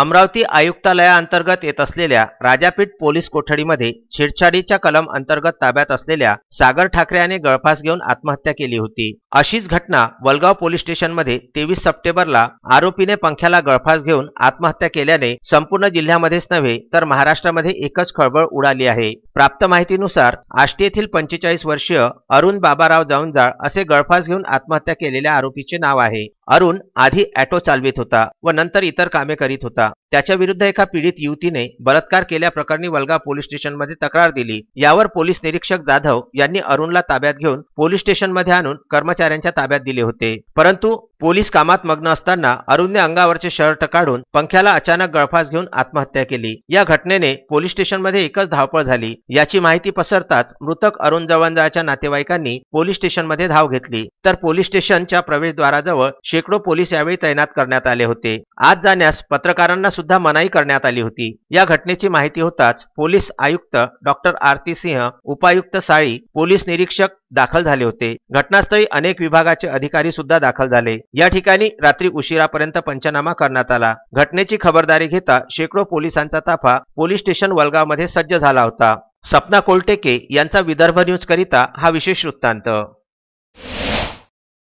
अमरावती आयुक्तालयाअंतर्गत येत असलेल्या राजापीठ पोलीस कोठडीमध्ये छेडछाडीच्या कलम अंतर्गत ताब्यात असलेल्या सागर ठाकरे याने गळफास घेऊन आत्महत्या केली होती अशीच घटना वलगाव पोलीस स्टेशनमध्ये तेवीस सप्टेंबरला आरोपीने पंख्याला गळफास घेऊन आत्महत्या केल्याने संपूर्ण जिल्ह्यामध्येच नव्हे तर महाराष्ट्रामध्ये एकच खळबळ उडाली आहे प्राप्त माहितीनुसार आष्टी येथील पंचेचाळीस वर्षीय अरुण बाबाराव जाऊंजाळ असे गळफास घेऊन आत्महत्या केलेल्या आरोपीचे नाव आहे अरुण आधी ऑटो चालवित होता व नंतर इतर कामे करीत होता होता विरुद्ध एका पीडित युवतीने बलात्कार केल्याप्रकरणी वलगा पोलीस स्टेशनमध्ये तक्रार दिली यावर पोलीस निरीक्षक जाधव यांनी अरुणला ताब्यात घेऊन पोलीस स्टेशनमध्ये आणून कर्मचाऱ्यांच्या ताब्यात दिले होते परंतु पोलीस कामात मग्न असताना अरुणने अंगावरचे शर्ट काढून पंख्याला अचानक गळफास घेऊन आत्महत्या केली या घटनेने पोलीस स्टेशनमध्ये एकच धावपळ झाली याची माहिती पसरताच मृतक अरुण जवानजाच्या नातेवाईकांनी पोलीस स्टेशनमध्ये धाव घेतली तर पोलीस स्टेशनच्या प्रवेशद्वाराजवळ शेकडो पोलीस यावेळी तैनात करण्यात आले होते आज जाण्यास पत्रकारांना सुद्धा मनाई करण्यात आली होती या घटनेची माहिती होताच पोलीस आयुक्त डॉक्टर आरती सिंह उपायुक्त साळी पोलीस निरीक्षक दाखल झाले होते घटनास्थळी अनेक विभागाचे अधिकारी सुद्धा दाखल झाले या ठिकाणी रात्री उशिरापर्यंत पंचनामा करण्यात आला घटनेची खबरदारी घेता शेकडो पोलिसांचा ताफा पोलीस स्टेशन वलगावमध्ये सज्ज झाला होता सपना कोलटेके यांचा विदर्भ न्यूज करिता हा विशेष वृत्तांत